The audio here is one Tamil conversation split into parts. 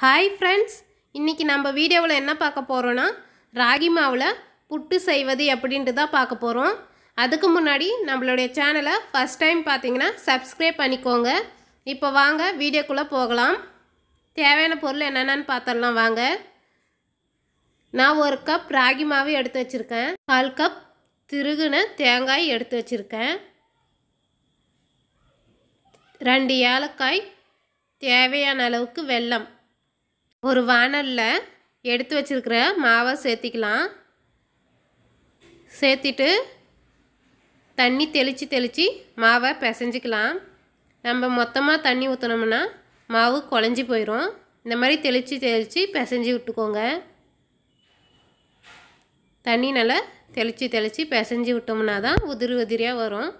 ஹாய் ஃப்ரெண்ட்ஸ் இன்றைக்கி நம்ம வீடியோவில் என்ன பார்க்க போகிறோன்னா ராகி மாவில் புட்டு செய்வது அப்படின்ட்டு தான் பார்க்க போகிறோம் அதுக்கு முன்னாடி நம்மளுடைய சேனலை ஃபஸ்ட் டைம் பார்த்தீங்கன்னா சப்ஸ்கிரைப் பண்ணிக்கோங்க இப்போ வாங்க வீடியோக்குள்ளே போகலாம் தேவையான பொருள் என்னென்னு பார்த்துடலாம் வாங்க நான் ஒரு கப் ராகி மாவு எடுத்து வச்சுருக்கேன் கால் கப் திருகுன தேங்காய் எடுத்து வச்சுருக்கேன் ரெண்டு ஏலக்காய் தேவையான அளவுக்கு வெள்ளம் ஒரு வானலில் எடுத்து வச்சுருக்கிற மாவை சேர்த்திக்கலாம் சேர்த்திட்டு தண்ணி தெளித்து தெளித்து மாவை பிசைஞ்சிக்கலாம் நம்ம மொத்தமாக தண்ணி ஊற்றினோம்னா மாவு குழஞ்சி போயிடும் இந்த மாதிரி தெளித்து தெளித்து பிசைஞ்சி விட்டுக்கோங்க தண்ணி நல்லா தெளித்து தெளித்து பிசைஞ்சி விட்டோம்னா தான் உதிரி உதிரியாக வரும்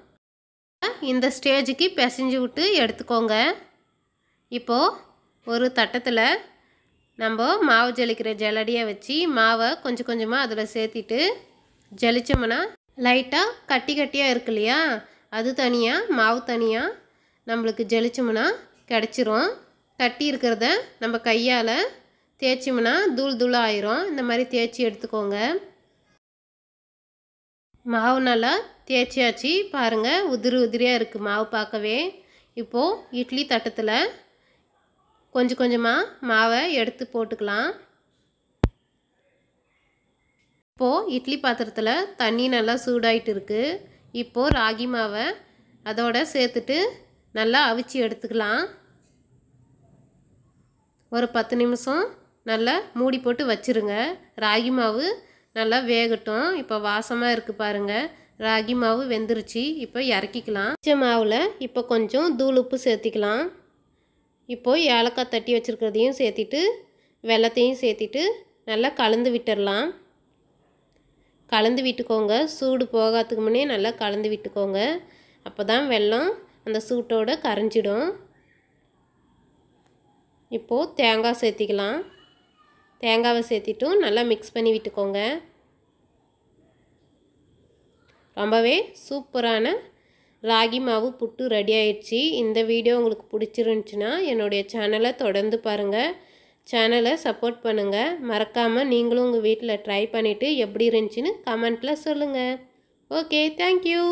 இந்த ஸ்டேஜுக்கு பிசைஞ்சு விட்டு எடுத்துக்கோங்க இப்போது ஒரு தட்டத்தில் நம்ம மாவு ஜலிக்கிற ஜலடியை வச்சு மாவை கொஞ்சம் கொஞ்சமாக அதில் சேர்த்திட்டு ஜலிச்சோம்னா லைட்டாக கட்டி கட்டியாக இருக்கு இல்லையா அது தனியாக மாவு தனியாக நம்மளுக்கு ஜலிச்சோம்னா கிடச்சிரும் கட்டி இருக்கிறத நம்ம கையால் தேய்ச்சோம்னா தூள் தூளாக ஆயிரும் இந்த மாதிரி தேய்ச்சி எடுத்துக்கோங்க மாவு நல்லா தேய்ச்சியாச்சு பாருங்கள் உதிரி உதிரியாக இருக்குது மாவு பார்க்கவே இப்போது இட்லி தட்டத்தில் கொஞ்சம் கொஞ்சமாக மாவை எடுத்து போட்டுக்கலாம் இப்போது இட்லி பாத்திரத்தில் தண்ணி நல்லா சூடாகிட்டு இருக்குது இப்போது ராகி மாவை அதோட சேர்த்துட்டு நல்லா அவிச்சு எடுத்துக்கலாம் ஒரு பத்து நிமிஷம் நல்லா மூடி போட்டு வச்சுருங்க ராகி மாவு நல்லா வேகட்டும் இப்போ வாசமாக இருக்குது பாருங்கள் ராகி மாவு வெந்துருச்சு இப்போ இறக்கிக்கலாம் மாவில் இப்போ கொஞ்சம் தூள் உப்பு சேர்த்திக்கலாம் இப்போது ஏலக்காய் தட்டி வச்சுருக்கிறதையும் சேர்த்திட்டு வெள்ளத்தையும் சேர்த்திட்டு நல்லா கலந்து விட்டுடலாம் கலந்து விட்டுக்கோங்க சூடு போகாதுக்கு முன்னே நல்லா கலந்து விட்டுக்கோங்க அப்போ தான் வெள்ளம் அந்த சூட்டோடு கரைஞ்சிடும் இப்போது தேங்காய் சேர்த்திக்கலாம் தேங்காவை சேர்த்திட்டும் நல்லா மிக்ஸ் பண்ணி விட்டுக்கோங்க ரொம்பவே சூப்பரான ராகி மாவு புட்டு ரெடி ஆயிடுச்சு இந்த வீடியோ உங்களுக்கு பிடிச்சிருந்துச்சின்னா என்னுடைய சேனலை தொடர்ந்து பாருங்கள் சேனலை சப்போர்ட் பண்ணுங்கள் மறக்காமல் நீங்களும் உங்கள் வீட்டில் ட்ரை பண்ணிவிட்டு எப்படி இருந்துச்சின்னு கமெண்ட்டில் சொல்லுங்கள் ஓகே தேங்க்யூ